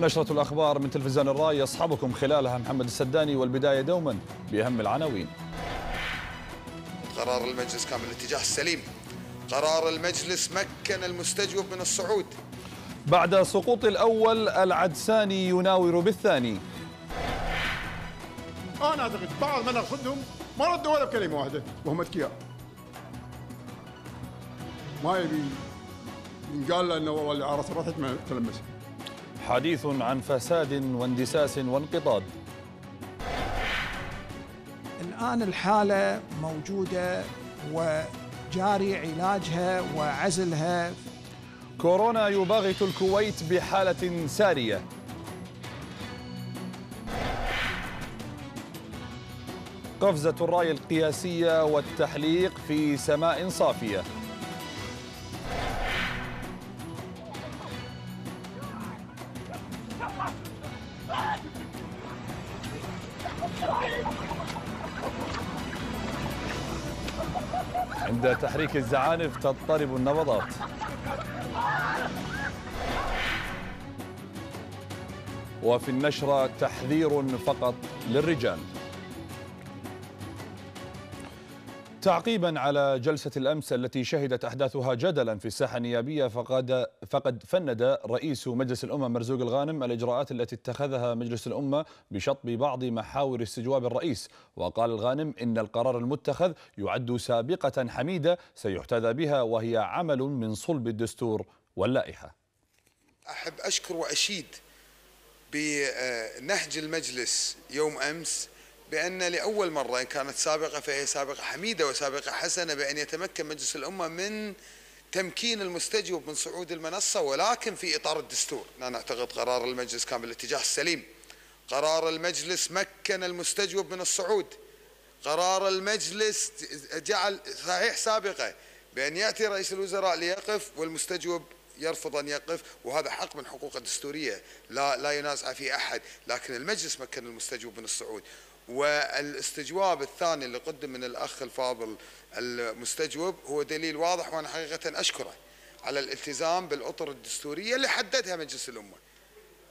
نشرة الأخبار من تلفزيون الرأي يصحبكم خلالها محمد السداني والبداية دوما بأهم العناوين قرار المجلس كان بالاتجاه السليم قرار المجلس مكن المستجوب من الصعود بعد سقوط الأول العدساني يناور بالثاني أنا أعتقد بعض من أخذهم ما ردوا ولا بكلمة واحدة وهم أذكياء ما يبي ينقال له أنه والله العرس راح تلمسها حديث عن فساد واندساس وانقطاض الآن الحالة موجودة وجاري علاجها وعزلها كورونا يباغت الكويت بحالة سارية قفزة الرأي القياسية والتحليق في سماء صافية تحريك الزعانف تضطرب النبضات وفي النشرة تحذير فقط للرجال تعقيبا على جلسة الأمس التي شهدت أحداثها جدلا في الساحة النيابية فقد, فقد فند رئيس مجلس الأمة مرزوق الغانم الإجراءات التي اتخذها مجلس الأمة بشطب بعض محاور استجواب الرئيس وقال الغانم إن القرار المتخذ يعد سابقة حميدة سيحتذى بها وهي عمل من صلب الدستور واللائحة أحب أشكر وأشيد بنهج المجلس يوم أمس بأن لأول مرة إن كانت سابقة فهي سابقة حميدة وسابقة حسنة بأن يتمكن مجلس الأمة من تمكين المستجوب من صعود المنصة ولكن في إطار الدستور أنا أعتقد قرار المجلس كان بالاتجاه السليم قرار المجلس مكن المستجوب من الصعود قرار المجلس جعل صحيح سابقة بأن يأتي رئيس الوزراء ليقف والمستجوب يرفض أن يقف وهذا حق من حقوق الدستورية لا, لا ينازع فيه أحد لكن المجلس مكن المستجوب من الصعود والاستجواب الثاني اللي قدم من الأخ الفاضل المستجوب هو دليل واضح وأنا حقيقة أشكره على الالتزام بالأطر الدستورية اللي حددها مجلس الأمة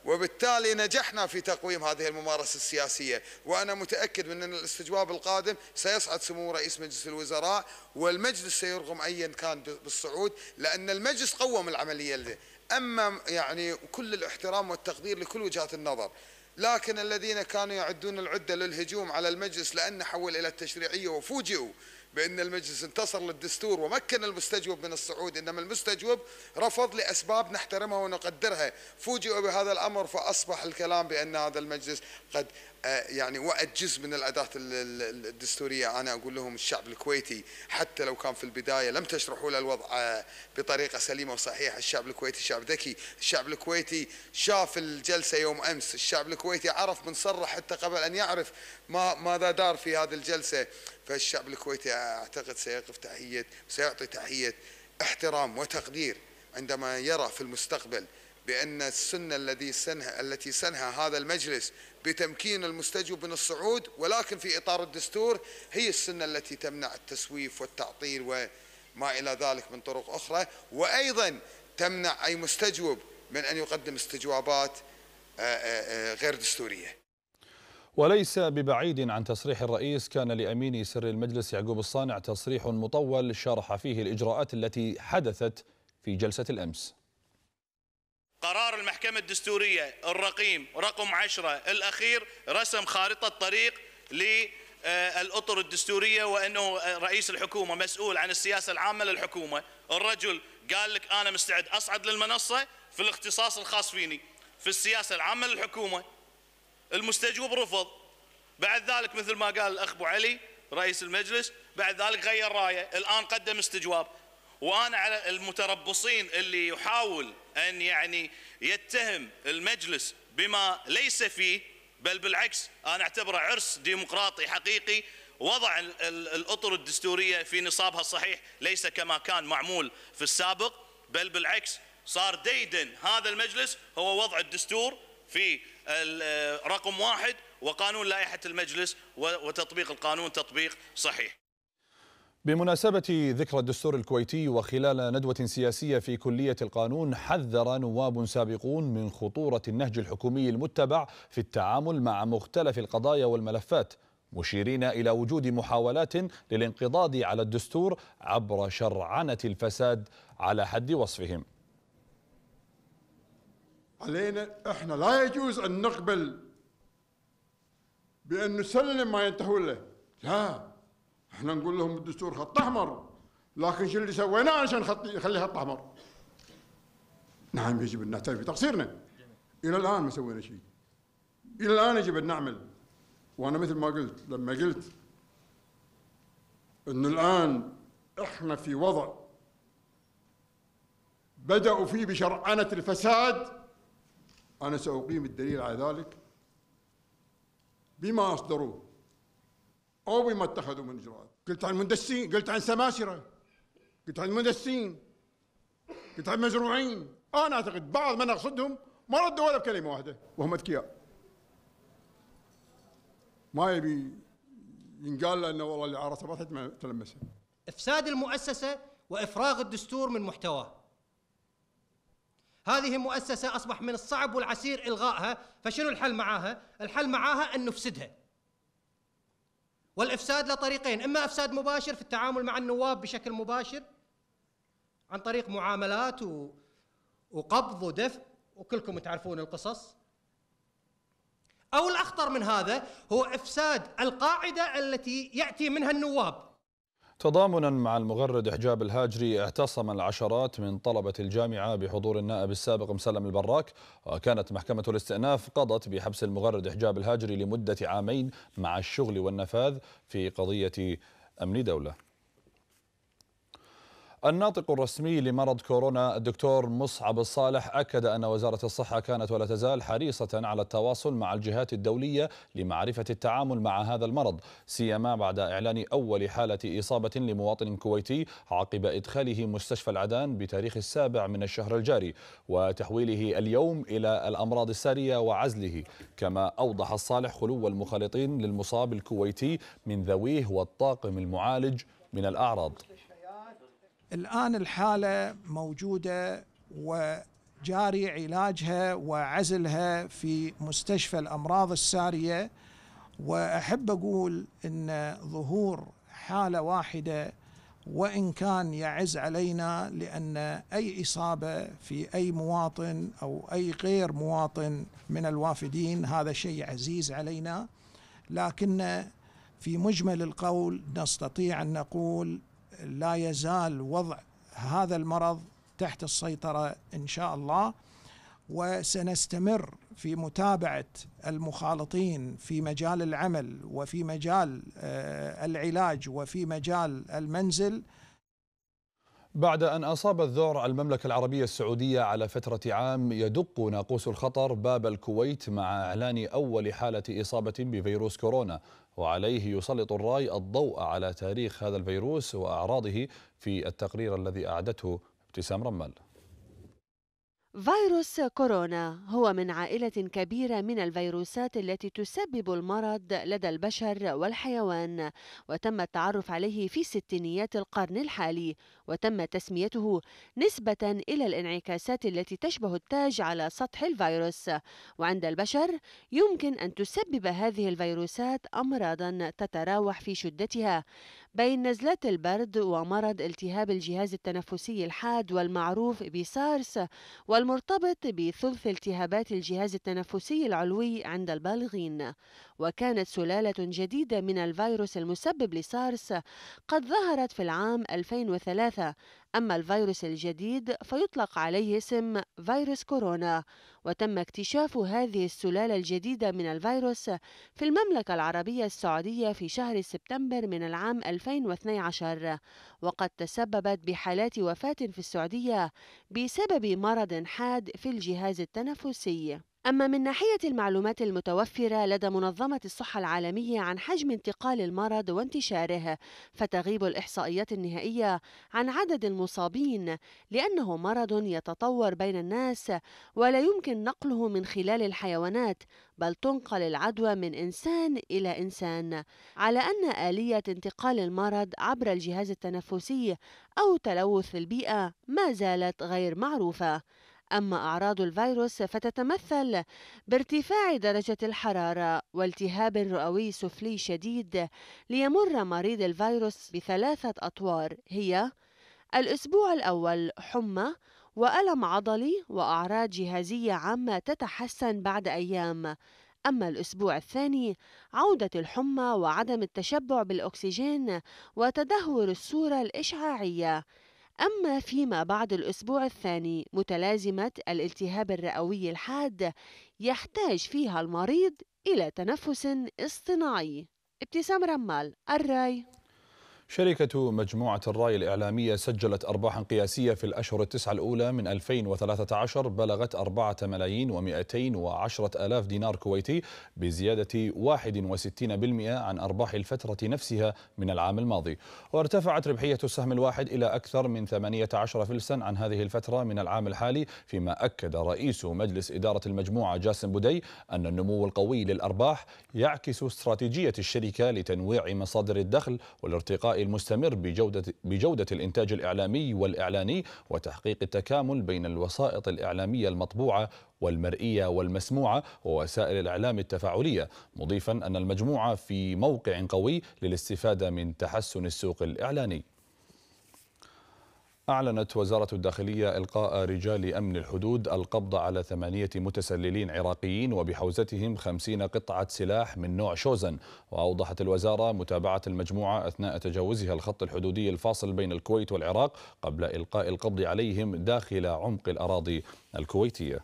وبالتالي نجحنا في تقويم هذه الممارسة السياسية وأنا متأكد من أن الاستجواب القادم سيصعد سمو رئيس مجلس الوزراء والمجلس سيرغم أيا كان بالصعود لأن المجلس قوم العملية اللي. أما يعني كل الاحترام والتقدير لكل وجهات النظر لكن الذين كانوا يعدون العدة للهجوم على المجلس لأنه حول إلى التشريعية وفوجئوا بأن المجلس انتصر للدستور ومكن المستجوب من الصعود إنما المستجوب رفض لأسباب نحترمها ونقدرها فوجئ بهذا الأمر فأصبح الكلام بأن هذا المجلس قد آه، يعني وقت جزء من الأداة الدستورية أنا أقول لهم الشعب الكويتي حتى لو كان في البداية لم تشرحوا له الوضع آه، بطريقة سليمة وصحيحة الشعب الكويتي شعب ذكي الشعب الكويتي شاف الجلسة يوم أمس الشعب الكويتي عرف من صرح حتى قبل أن يعرف ما ماذا دار في هذه الجلسة فالشعب الكويتي أعتقد سيقف تحية سيعطي تحية احترام وتقدير عندما يرى في المستقبل بأن السنة الذي سنها التي سنها هذا المجلس بتمكين المستجوب من الصعود ولكن في إطار الدستور هي السنة التي تمنع التسويف والتعطيل وما إلى ذلك من طرق أخرى وأيضا تمنع أي مستجوب من أن يقدم استجوابات آه، آه، آه، غير دستورية وليس ببعيد عن تصريح الرئيس كان لأمين سر المجلس يعقوب الصانع تصريح مطول شرح فيه الإجراءات التي حدثت في جلسة الأمس قرار المحكمة الدستورية الرقيم رقم عشرة الأخير رسم خارطة طريق للأطر آه، الدستورية وأنه رئيس الحكومة مسؤول عن السياسة العامة للحكومة الرجل قال لك أنا مستعد أصعد للمنصة في الاختصاص الخاص فيني في السياسة العامة للحكومة المستجوب رفض بعد ذلك مثل ما قال الأخ أبو علي رئيس المجلس بعد ذلك غير رايه الآن قدم استجواب وأنا على المتربصين اللي يحاول أن يعني يتهم المجلس بما ليس فيه بل بالعكس أنا أعتبره عرس ديمقراطي حقيقي وضع الأطر الدستورية في نصابها الصحيح ليس كما كان معمول في السابق بل بالعكس صار ديدن هذا المجلس هو وضع الدستور في آه، رقم واحد وقانون لائحة المجلس وتطبيق القانون تطبيق صحيح بمناسبة ذكرى الدستور الكويتي وخلال ندوة سياسية في كلية القانون حذر نواب سابقون من خطورة النهج الحكومي المتبع في التعامل مع مختلف القضايا والملفات مشيرين إلى وجود محاولات للانقضاض على الدستور عبر شرعنة الفساد على حد وصفهم علينا احنا لا يجوز ان نقبل بان نسلم ما ينتهون له لا احنا نقول لهم الدستور خط احمر لكن شو اللي سويناه عشان نخليه خط احمر نعم يجب ان نعترف بتقصيرنا الى الان ما سوينا شيء الى الان يجب ان نعمل وانا مثل ما قلت لما قلت انه الان احنا في وضع بداوا فيه بشرعنه الفساد أنا سأقيم الدليل على ذلك بما أصدروه أو بما اتخذوا من إجراءات قلت عن مندسين قلت عن سماسرة قلت عن مندسين قلت عن مزروعين أنا أعتقد بعض من أقصدهم ما ردوا ولا بكلمة واحدة وهم أذكياء ما يبي ينقال له أنه والله اللي عرسه ما تلمسه إفساد المؤسسة وإفراغ الدستور من محتواه هذه مؤسسة أصبح من الصعب والعسير إلغائها فشنو الحل معاها؟ الحل معاها أن نفسدها والإفساد له طريقين إما إفساد مباشر في التعامل مع النواب بشكل مباشر عن طريق معاملات وقبض ودفع وكلكم تعرفون القصص أو الأخطر من هذا هو إفساد القاعدة التي يأتي منها النواب تضامنا مع المغرد حجاب الهاجري اعتصم العشرات من طلبة الجامعة بحضور النائب السابق مسلم البراك وكانت محكمة الاستئناف قضت بحبس المغرد حجاب الهاجري لمدة عامين مع الشغل والنفاذ في قضية أمن دولة الناطق الرسمي لمرض كورونا الدكتور مصعب الصالح أكد أن وزارة الصحة كانت ولا تزال حريصة على التواصل مع الجهات الدولية لمعرفة التعامل مع هذا المرض سيما بعد إعلان أول حالة إصابة لمواطن كويتي عقب إدخاله مستشفى العدان بتاريخ السابع من الشهر الجاري وتحويله اليوم إلى الأمراض السارية وعزله كما أوضح الصالح خلو المخالطين للمصاب الكويتي من ذويه والطاقم المعالج من الأعراض الآن الحالة موجودة وجاري علاجها وعزلها في مستشفى الأمراض السارية وأحب أقول أن ظهور حالة واحدة وإن كان يعز علينا لأن أي إصابة في أي مواطن أو أي غير مواطن من الوافدين هذا شيء عزيز علينا لكن في مجمل القول نستطيع أن نقول لا يزال وضع هذا المرض تحت السيطره ان شاء الله وسنستمر في متابعه المخالطين في مجال العمل وفي مجال آه، العلاج وفي مجال المنزل بعد أن أصاب الذعر المملكة العربية السعودية على فترة عام يدق ناقوس الخطر باب الكويت مع إعلان أول حالة إصابة بفيروس كورونا وعليه يسلط الراي الضوء على تاريخ هذا الفيروس وأعراضه في التقرير الذي أعدته ابتسام رمال فيروس كورونا هو من عائلة كبيرة من الفيروسات التي تسبب المرض لدى البشر والحيوان وتم التعرف عليه في ستينيات القرن الحالي وتم تسميته نسبة إلى الانعكاسات التي تشبه التاج على سطح الفيروس وعند البشر يمكن أن تسبب هذه الفيروسات أمراضا تتراوح في شدتها بين نزلات البرد ومرض التهاب الجهاز التنفسي الحاد والمعروف بسارس والمرتبط بثلث التهابات الجهاز التنفسي العلوي عند البالغين وكانت سلالة جديدة من الفيروس المسبب لسارس قد ظهرت في العام 2003 أما الفيروس الجديد فيطلق عليه اسم فيروس كورونا وتم اكتشاف هذه السلالة الجديدة من الفيروس في المملكة العربية السعودية في شهر سبتمبر من العام 2012 وقد تسببت بحالات وفاة في السعودية بسبب مرض حاد في الجهاز التنفسي أما من ناحية المعلومات المتوفرة لدى منظمة الصحة العالمية عن حجم انتقال المرض وانتشاره، فتغيب الإحصائيات النهائية عن عدد المصابين، لأنه مرض يتطور بين الناس ولا يمكن نقله من خلال الحيوانات، بل تنقل العدوى من إنسان إلى إنسان، على أن آلية انتقال المرض عبر الجهاز التنفسي أو تلوث البيئة ما زالت غير معروفة. أما أعراض الفيروس فتتمثل بارتفاع درجة الحرارة والتهاب رئوي سفلي شديد ليمر مريض الفيروس بثلاثة أطوار هي الأسبوع الأول حمى وألم عضلي وأعراض جهازية عامة تتحسن بعد أيام أما الأسبوع الثاني عودة الحمى وعدم التشبع بالأكسجين وتدهور الصورة الإشعاعية أما فيما بعد الأسبوع الثاني متلازمة الالتهاب الرئوي الحاد يحتاج فيها المريض إلى تنفس اصطناعي ابتسام رمال الراي شركة مجموعة الراي الإعلامية سجلت أرباحا قياسية في الأشهر التسعة الأولى من 2013 بلغت 4 ملايين و210 ألاف دينار كويتي بزيادة 61% عن أرباح الفترة نفسها من العام الماضي وارتفعت ربحية السهم الواحد إلى أكثر من 18 فلسا عن هذه الفترة من العام الحالي فيما أكد رئيس مجلس إدارة المجموعة جاسم بودي أن النمو القوي للأرباح يعكس استراتيجية الشركة لتنويع مصادر الدخل والارتقاء المستمر بجودة, بجودة الإنتاج الإعلامي والإعلاني وتحقيق التكامل بين الوسائط الإعلامية المطبوعة والمرئية والمسموعة ووسائل الإعلام التفاعلية مضيفا أن المجموعة في موقع قوي للاستفادة من تحسن السوق الإعلاني أعلنت وزارة الداخلية إلقاء رجال أمن الحدود القبض على ثمانية متسللين عراقيين وبحوزتهم خمسين قطعة سلاح من نوع شوزن وأوضحت الوزارة متابعة المجموعة أثناء تجاوزها الخط الحدودي الفاصل بين الكويت والعراق قبل إلقاء القبض عليهم داخل عمق الأراضي الكويتية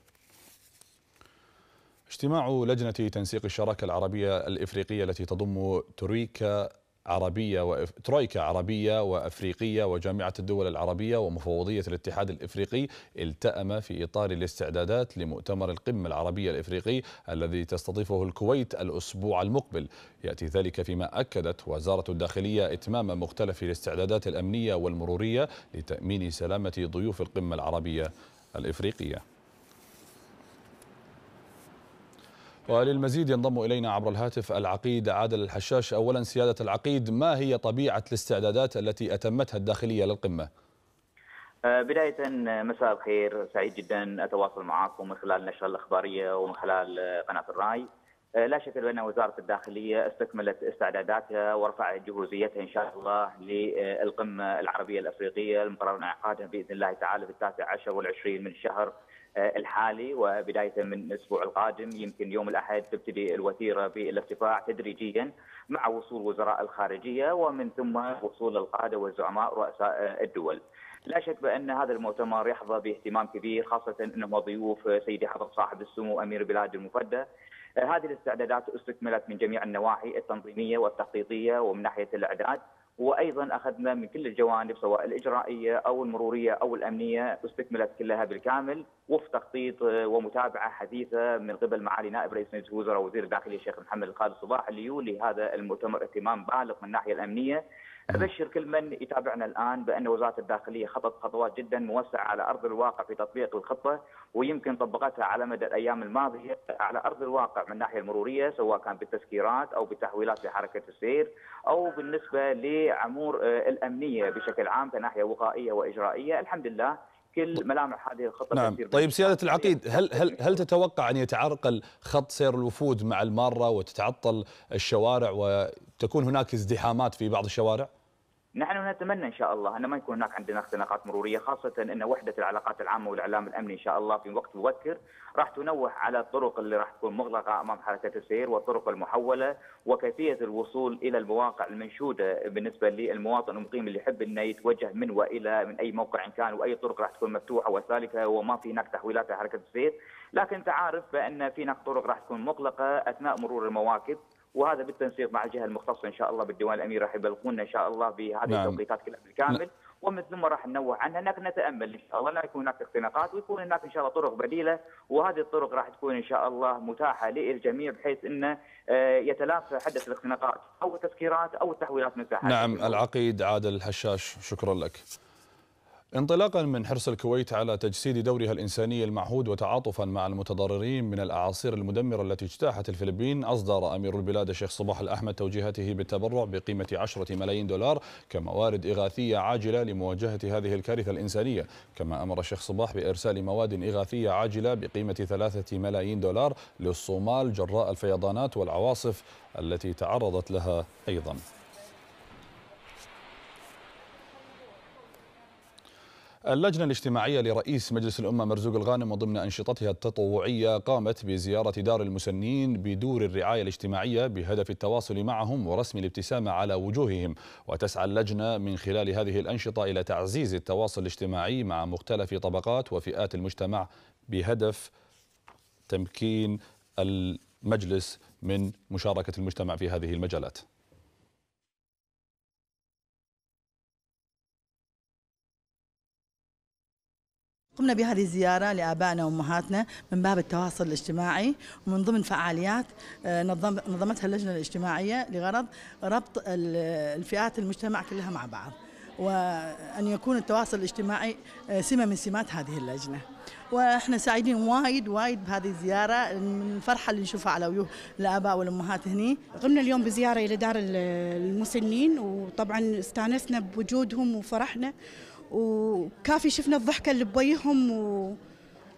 اجتماع لجنة تنسيق الشراكة العربية الإفريقية التي تضم تريكا عربية وإف... ترويكا عربية وأفريقية وجامعة الدول العربية ومفوضية الاتحاد الإفريقي التأم في إطار الاستعدادات لمؤتمر القمة العربية الإفريقي الذي تستضيفه الكويت الأسبوع المقبل يأتي ذلك فيما أكدت وزارة الداخلية إتمام مختلف الاستعدادات الأمنية والمرورية لتأمين سلامة ضيوف القمة العربية الإفريقية وللمزيد ينضم إلينا عبر الهاتف العقيد عادل الحشاش أولا سيادة العقيد ما هي طبيعة الاستعدادات التي أتمتها الداخلية للقمة؟ آه، بداية مساء الخير سعيد جدا أتواصل معكم من خلال النشرة الأخبارية ومن خلال قناة الرأي آه، لا شك بأن وزارة الداخلية استكملت استعداداتها ورفعت جهوزيتها إن شاء الله للقمة العربية الأفريقية المقرر انعقادها بإذن الله تعالى في التاسع عشر والعشرين من الشهر آه، الحالي وبدايه من الاسبوع القادم يمكن يوم الاحد تبتدي الوتيره بالارتفاع تدريجيا مع وصول وزراء الخارجيه ومن ثم وصول القاده والزعماء رؤساء الدول. لا شك بان هذا المؤتمر يحظى باهتمام كبير خاصه انه ضيوف سيدي حضر صاحب السمو امير بلاد المفدى. آه، هذه الاستعدادات استكملت من جميع النواحي التنظيميه والتخطيطيه ومن ناحيه الاعداد وايضا اخذنا من كل الجوانب سواء الاجرائيه او المروريه او الامنيه واستكملت كلها بالكامل وفق تخطيط آه، ومتابعه حديثه من قبل معالي نائب رئيس مجلس الوزراء وزير الداخليه الشيخ محمد الخالد صباح اللي يولي هذا المؤتمر اهتمام بالغ من الناحيه الامنيه ابشر كل من يتابعنا الان بان وزاره الداخليه خطت خطوات جدا موسعه على ارض الواقع في تطبيق الخطه ويمكن طبقتها على مدى الايام الماضيه على ارض الواقع من الناحيه المروريه سواء كان بالتسكيرات او بالتحويلات في حركه السير او بالنسبه لعمور آه، الامنيه بشكل عام كناحيه وقائيه واجرائيه الحمد لله كل طيب. ملامح هذه الخطه نعم طيب سياده العقيد طيب. هل هل هل تتوقع ان يتعرقل خط سير الوفود مع الماره وتتعطل الشوارع وتكون هناك ازدحامات في بعض الشوارع؟ نحن نتمنى ان شاء الله ان ما يكون هناك عندنا اختناقات مروريه خاصه ان وحده العلاقات العامه والاعلام الامني ان شاء الله في وقت مبكر راح تنوه على الطرق اللي راح تكون مغلقه امام حركه السير والطرق المحوله وكيفيه الوصول الى المواقع المنشوده بالنسبه للمواطن المقيم اللي يحب انه يتوجه من والى من اي موقع إن كان واي طرق راح تكون مفتوحه وسالكه وما في هناك تحويلات لحركه السير لكن تعرف بان في هناك طرق راح تكون مغلقه اثناء مرور المواكب وهذا بالتنسيق مع الجهه المختصه ان شاء الله بالديوان الامير راح يبلغونا ان شاء الله بهذه نعم. التوقيتات بالكامل نعم. ومن ثم راح ننوه عنها لكن نتامل ان شاء الله لا يكون هناك اختناقات ويكون هناك ان شاء الله طرق بديله وهذه الطرق راح تكون ان شاء الله متاحه للجميع بحيث انه آه، يتلافى حدث الاختناقات او التسكيرات او التحويلات من نعم العقيد عادل الهشاش شكرا لك انطلاقا من حرص الكويت على تجسيد دورها الإنساني المعهود وتعاطفا مع المتضررين من الأعاصير المدمرة التي اجتاحت الفلبين أصدر أمير البلاد الشيخ صباح الأحمد توجيهاته بالتبرع بقيمة 10 ملايين دولار كموارد إغاثية عاجلة لمواجهة هذه الكارثة الإنسانية كما أمر الشيخ صباح بإرسال مواد إغاثية عاجلة بقيمة 3 ملايين دولار للصومال جراء الفيضانات والعواصف التي تعرضت لها أيضا اللجنة الاجتماعية لرئيس مجلس الأمة مرزوق الغانم وضمن أنشطتها التطوعية قامت بزيارة دار المسنين بدور الرعاية الاجتماعية بهدف التواصل معهم ورسم الابتسامة على وجوههم وتسعى اللجنة من خلال هذه الأنشطة إلى تعزيز التواصل الاجتماعي مع مختلف طبقات وفئات المجتمع بهدف تمكين المجلس من مشاركة المجتمع في هذه المجالات قمنا بهذه الزيارة لآبائنا وأمهاتنا من باب التواصل الاجتماعي ومن ضمن فعاليات آه، نظمتها اللجنة الاجتماعية لغرض ربط الفئات المجتمع كلها مع بعض وأن يكون التواصل الاجتماعي آه، سمة من سمات هذه اللجنة واحنا سعيدين وايد وايد بهذه الزياره من الفرحه اللي نشوفها على وجوه الاباء والامهات هني قمنا اليوم بزياره الى دار المسنين وطبعا استانسنا بوجودهم وفرحنا وكافي شفنا الضحكه اللي بويهم و...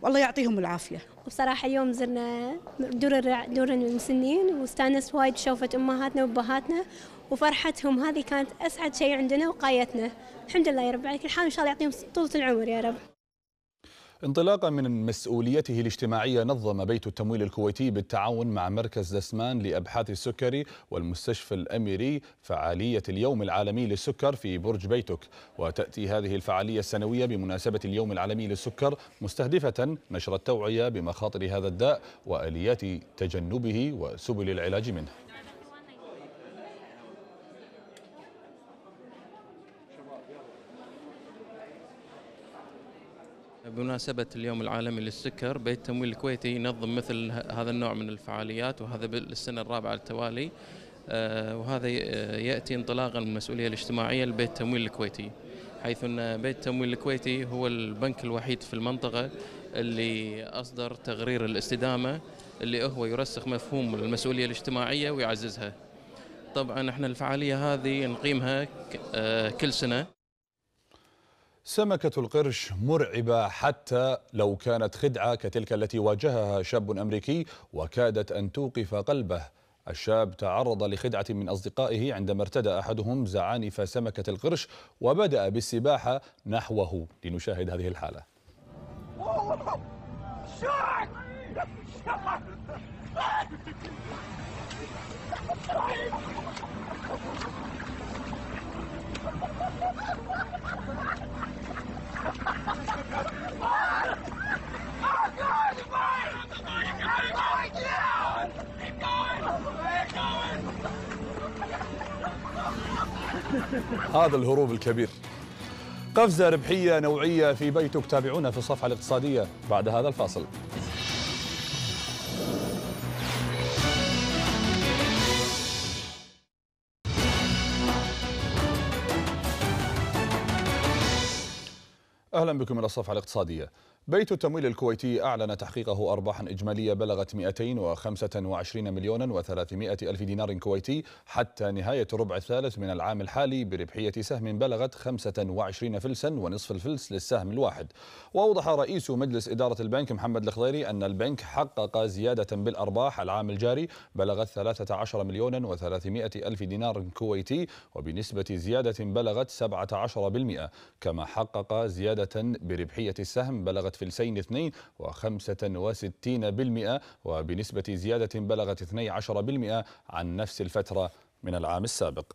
والله يعطيهم العافيه. وبصراحه يوم زرنا دور الرع... دور المسنين واستانست وايد شوفت امهاتنا وابهاتنا وفرحتهم هذه كانت اسعد شيء عندنا وقايتنا. الحمد لله يا رب على كل حال ان شاء الله يعطيهم طولة العمر يا رب. انطلاقا من مسؤوليته الاجتماعية نظم بيت التمويل الكويتي بالتعاون مع مركز دسمان لأبحاث السكري والمستشفى الأميري فعالية اليوم العالمي للسكر في برج بيتك وتأتي هذه الفعالية السنوية بمناسبة اليوم العالمي للسكر مستهدفة نشر التوعية بمخاطر هذا الداء وآليات تجنبه وسبل العلاج منه بمناسبة اليوم العالمي للسكر بيت التمويل الكويتي ينظم مثل هذا النوع من الفعاليات وهذا بالسنة الرابعة على التوالي آه، وهذا يأتي انطلاقا من المسؤولية الاجتماعية لبيت التمويل الكويتي حيث أن بيت التمويل الكويتي هو البنك الوحيد في المنطقة اللي أصدر تقرير الاستدامة اللي هو يرسخ مفهوم المسؤولية الاجتماعية ويعززها طبعا احنا الفعالية هذه نقيمها آه، كل سنة سمكة القرش مرعبة حتى لو كانت خدعة كتلك التي واجهها شاب أمريكي وكادت أن توقف قلبه الشاب تعرض لخدعة من أصدقائه عندما ارتدى أحدهم زعانف سمكة القرش وبدأ بالسباحة نحوه لنشاهد هذه الحالة هذا الهروب الكبير قفزة ربحية نوعية في بيتك تابعونا في الصفحة الاقتصادية بعد هذا الفاصل أهلا بكم إلى الصفحة الاقتصادية بيت التمويل الكويتي أعلن تحقيقه أرباحا إجمالية بلغت 225 مليون و300 ألف دينار كويتي حتى نهاية الربع الثالث من العام الحالي بربحية سهم بلغت 25 فلسا ونصف الفلس للسهم الواحد وأوضح رئيس مجلس إدارة البنك محمد الخضيري أن البنك حقق زيادة بالأرباح العام الجاري بلغت 13 مليون و300 ألف دينار كويتي وبنسبة زيادة بلغت 17% كما حقق زيادة بربحية السهم بلغت فلسين 2 و65% وبنسبة زيادة بلغت 12% عن نفس الفترة من العام السابق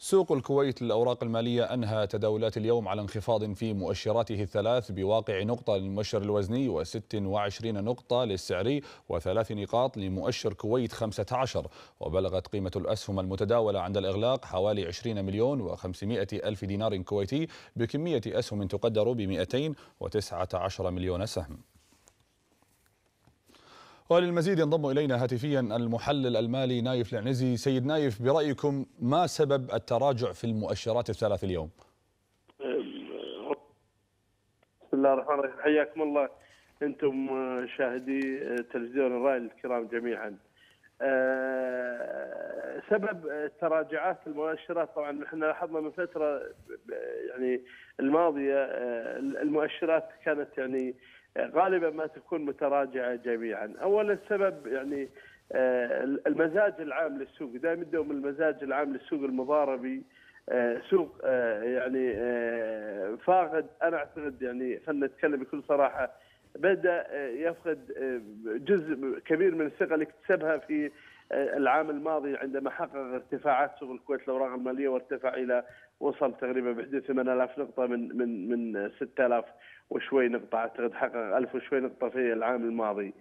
سوق الكويت للأوراق المالية أنهى تداولات اليوم على انخفاض في مؤشراته الثلاث بواقع نقطة للمؤشر الوزني و26 نقطة للسعري وثلاث نقاط لمؤشر كويت 15 وبلغت قيمة الأسهم المتداولة عند الإغلاق حوالي 20 مليون و500 ألف دينار كويتي بكمية أسهم تقدر ب 219 مليون سهم وللمزيد ينضم إلينا هاتفيا المحلل المالي نايف العنزي سيد نايف برأيكم ما سبب التراجع في المؤشرات الثلاث اليوم بسم الله الرحمن الرحيم حياكم الله أنتم شاهدي تلفزيون الراي الكرام جميعا آه، سبب تراجعات المؤشرات طبعا احنا لاحظنا من فتره يعني الماضيه آه، المؤشرات كانت يعني يعني غالبا ما تكون متراجعه جميعا، اولا السبب يعني آه، المزاج العام للسوق، دائما دوم المزاج العام للسوق المضاربي آه، سوق آه، يعني فاقد انا اعتقد يعني خلينا نتكلم بكل صراحه بدا يفقد جزء كبير من الثقه اللي اكتسبها في العام الماضي عندما حقق ارتفاعات سوق الكويت الاوراق الماليه وارتفع الى وصل تقريبا بحدود 8000 نقطه من من من 6000 وشوي نقطة أعتقد حقق ألف وشوي نقطة في العام الماضي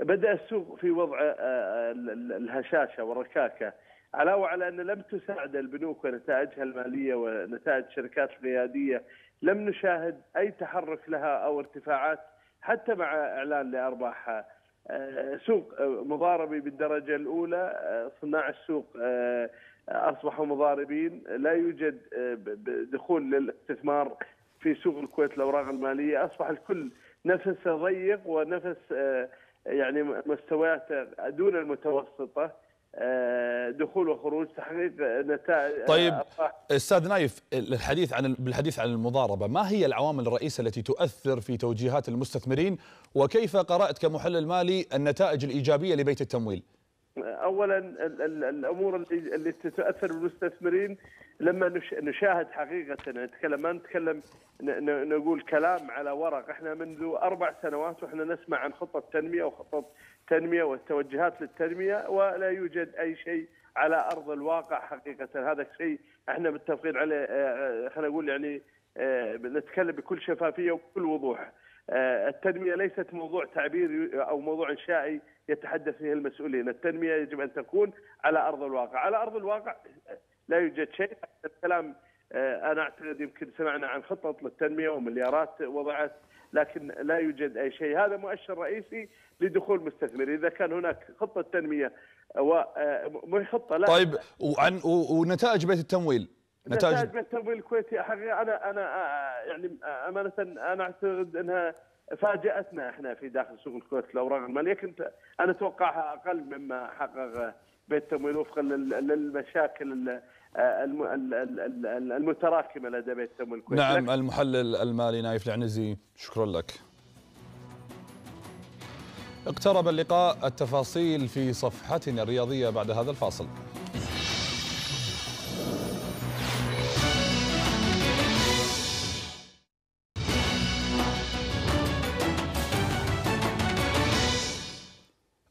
بدأ السوق في وضع آه، آه، الهشاشة والركاكة علاوة على أن لم تساعد البنوك ونتائجها المالية ونتائج الشركات القيادية لم نشاهد أي تحرك لها أو ارتفاعات حتى مع إعلان لأرباحها آه، سوق مضاربي بالدرجة الأولى صناع السوق أصبحوا مضاربين لا يوجد دخول للاستثمار في سوق الكويت الاوراق الماليه اصبح الكل نفسه ضيق ونفس آه، يعني مستوياته دون المتوسطه آه، دخول وخروج تحقيق نتائج آه، طيب استاذ نايف الحديث عن بالحديث عن المضاربه ما هي العوامل الرئيسيه التي تؤثر في توجيهات المستثمرين وكيف قرات كمحلل مالي النتائج الايجابيه لبيت التمويل؟ اولا الامور اللي تؤثر بالمستثمرين لما نشاهد حقيقه نتكلم ما نتكلم نقول كلام على ورق احنا منذ اربع سنوات واحنا نسمع عن خطه تنميه وخطط تنميه والتوجهات للتنميه ولا يوجد اي شيء على ارض الواقع حقيقه هذا الشيء احنا متفقين عليه آه، آه، خلينا نقول يعني آه، نتكلم بكل شفافيه وبكل وضوح آه، التنميه ليست موضوع تعبير او موضوع انشائي يتحدث فيه المسؤولين، التنميه يجب ان تكون على ارض الواقع، على ارض الواقع لا يوجد شيء، الكلام آه، انا اعتقد يمكن سمعنا عن خطط للتنميه ومليارات وضعت لكن لا يوجد اي شيء، هذا مؤشر رئيسي لدخول مستثمر، اذا كان هناك خطه تنميه آه، خطه لا طيب وعن ونتائج بيت التمويل نتائج من التمويل الكويتي حقيقه انا انا آه، يعني آه، امانه انا اعتقد انها فاجاتنا احنا في داخل سوق الكويت الاوراق الماليه كنت انا اتوقعها اقل مما حقق بيت التمويل وفقا للمشاكل آه، المتراكمه لدى بيت التمويل الكويتي نعم المحلل المالي نايف العنزي شكرا لك اقترب اللقاء التفاصيل في صفحتنا الرياضيه بعد هذا الفاصل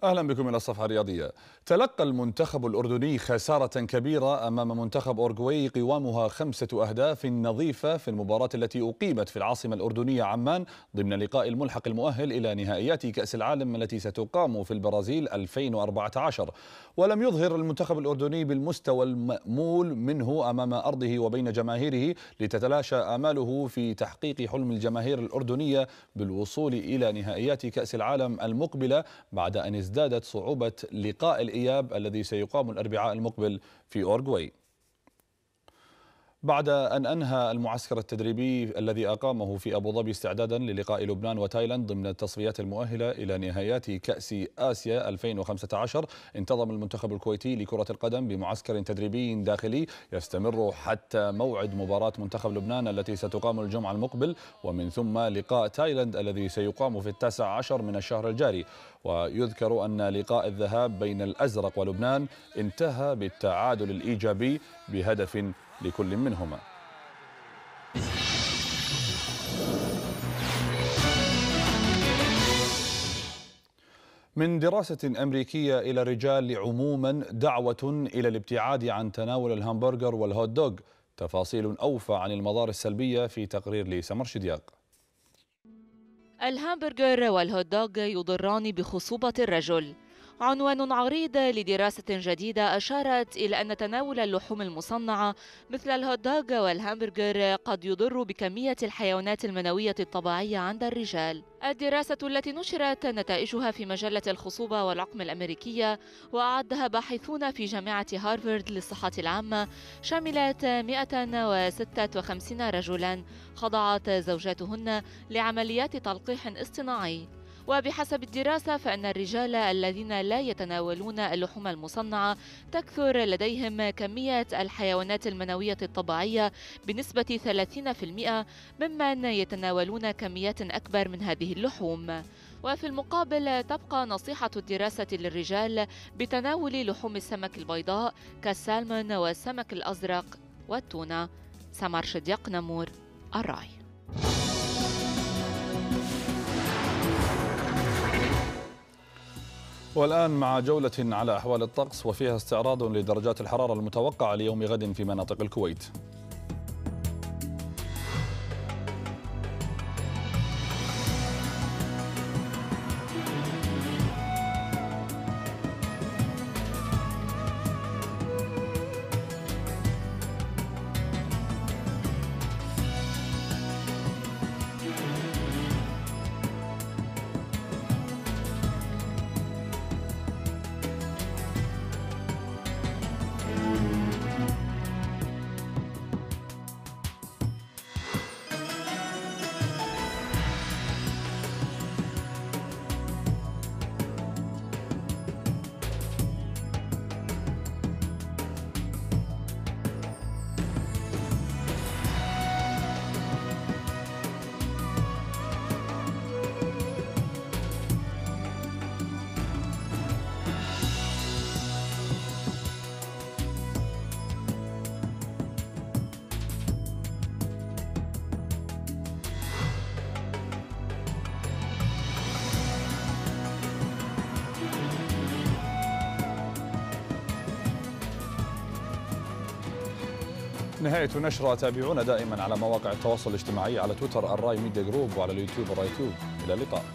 أهلا بكم إلى الصفحة الرياضية تلقى المنتخب الأردني خسارة كبيرة أمام منتخب أورجواي قوامها خمسة أهداف نظيفة في المباراة التي أقيمت في العاصمة الأردنية عمان ضمن لقاء الملحق المؤهل إلى نهائيات كأس العالم التي ستقام في البرازيل 2014 ولم يظهر المنتخب الأردني بالمستوى المأمول منه أمام أرضه وبين جماهيره لتتلاشى آماله في تحقيق حلم الجماهير الأردنية بالوصول إلى نهائيات كأس العالم المقبلة بعد أن ازداد ازدادت صعوبة لقاء الإياب الذي سيقام الأربعاء المقبل في أورغواي بعد أن أنهى المعسكر التدريبي الذي أقامه في أبو ظبي استعدادا للقاء لبنان وتايلاند ضمن التصفيات المؤهلة إلى نهايات كأس آسيا 2015 انتظم المنتخب الكويتي لكرة القدم بمعسكر تدريبي داخلي يستمر حتى موعد مباراة منتخب لبنان التي ستقام الجمعة المقبل ومن ثم لقاء تايلاند الذي سيقام في التاسع عشر من الشهر الجاري ويذكر أن لقاء الذهاب بين الأزرق ولبنان انتهى بالتعادل الإيجابي بهدف لكل منهما من دراسة أمريكية إلى الرجال عموما دعوة إلى الابتعاد عن تناول الهامبرجر والهوت دوغ تفاصيل أوفى عن المضار السلبية في تقرير لسمر شدياق الهامبرجر والهوت دوغ يضران بخصوبة الرجل عنوان عريض لدراسة جديدة أشارت إلى أن تناول اللحوم المصنعة مثل الهوت دوغ والهامبرجر قد يضر بكمية الحيوانات المنوية الطبيعية عند الرجال الدراسة التي نشرت نتائجها في مجلة الخصوبة والعقم الأمريكية وأعدها باحثون في جامعة هارفارد للصحة العامة شملت 156 رجلا خضعت زوجاتهن لعمليات تلقيح اصطناعي وبحسب الدراسة فإن الرجال الذين لا يتناولون اللحوم المصنعة تكثر لديهم كمية الحيوانات المنوية الطبيعية بنسبة 30% ممن يتناولون كميات أكبر من هذه اللحوم وفي المقابل تبقى نصيحة الدراسة للرجال بتناول لحوم السمك البيضاء كالسالمون والسمك الأزرق والتونة سمر شديق نمور الراي والآن مع جولة على أحوال الطقس وفيها استعراض لدرجات الحرارة المتوقعة ليوم غد في مناطق الكويت نهاية نشرة تابعونا دائما على مواقع التواصل الاجتماعي على تويتر الراي ميديا جروب وعلى اليوتيوب الراي تيوب إلى اللقاء